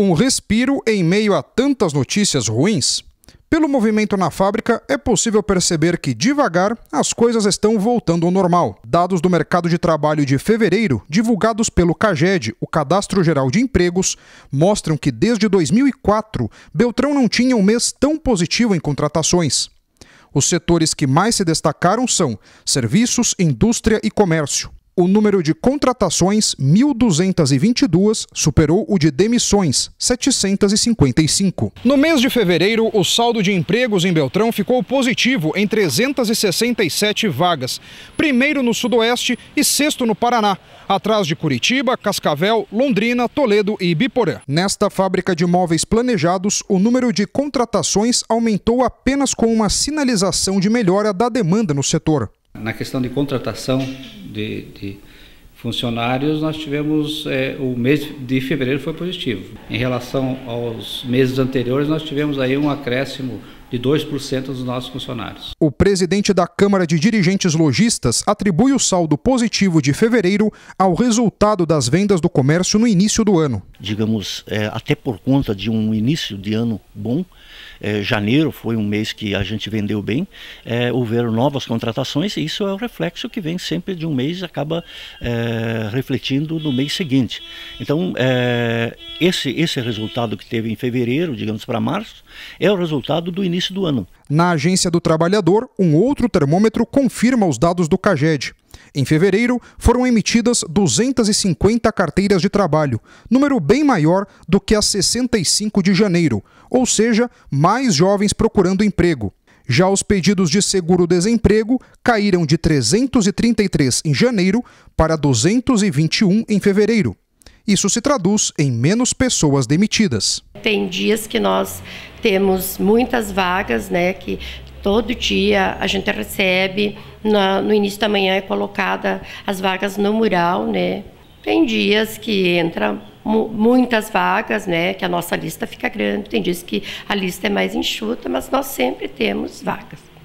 Um respiro em meio a tantas notícias ruins? Pelo movimento na fábrica, é possível perceber que devagar as coisas estão voltando ao normal. Dados do mercado de trabalho de fevereiro, divulgados pelo CAGED, o Cadastro Geral de Empregos, mostram que desde 2004, Beltrão não tinha um mês tão positivo em contratações. Os setores que mais se destacaram são serviços, indústria e comércio o número de contratações, 1.222, superou o de demissões, 755. No mês de fevereiro, o saldo de empregos em Beltrão ficou positivo em 367 vagas, primeiro no Sudoeste e sexto no Paraná, atrás de Curitiba, Cascavel, Londrina, Toledo e Biporã. Nesta fábrica de móveis planejados, o número de contratações aumentou apenas com uma sinalização de melhora da demanda no setor. Na questão de contratação, de, de funcionários, nós tivemos é, o mês de fevereiro foi positivo. Em relação aos meses anteriores, nós tivemos aí um acréscimo de 2% dos nossos funcionários. O presidente da Câmara de Dirigentes Logistas atribui o saldo positivo de fevereiro ao resultado das vendas do comércio no início do ano. Digamos, é, até por conta de um início de ano bom, é, janeiro foi um mês que a gente vendeu bem, é, houveram novas contratações e isso é o reflexo que vem sempre de um mês acaba é, refletindo no mês seguinte. Então, é, esse, esse resultado que teve em fevereiro, digamos, para março, é o resultado do início início do ano. Na Agência do Trabalhador, um outro termômetro confirma os dados do CAGED. Em fevereiro, foram emitidas 250 carteiras de trabalho, número bem maior do que as 65 de janeiro, ou seja, mais jovens procurando emprego. Já os pedidos de seguro-desemprego caíram de 333 em janeiro para 221 em fevereiro. Isso se traduz em menos pessoas demitidas. Tem dias que nós temos muitas vagas, né, que todo dia a gente recebe, na, no início da manhã é colocada as vagas no mural, né? Tem dias que entra muitas vagas, né, que a nossa lista fica grande, tem dias que a lista é mais enxuta, mas nós sempre temos vagas.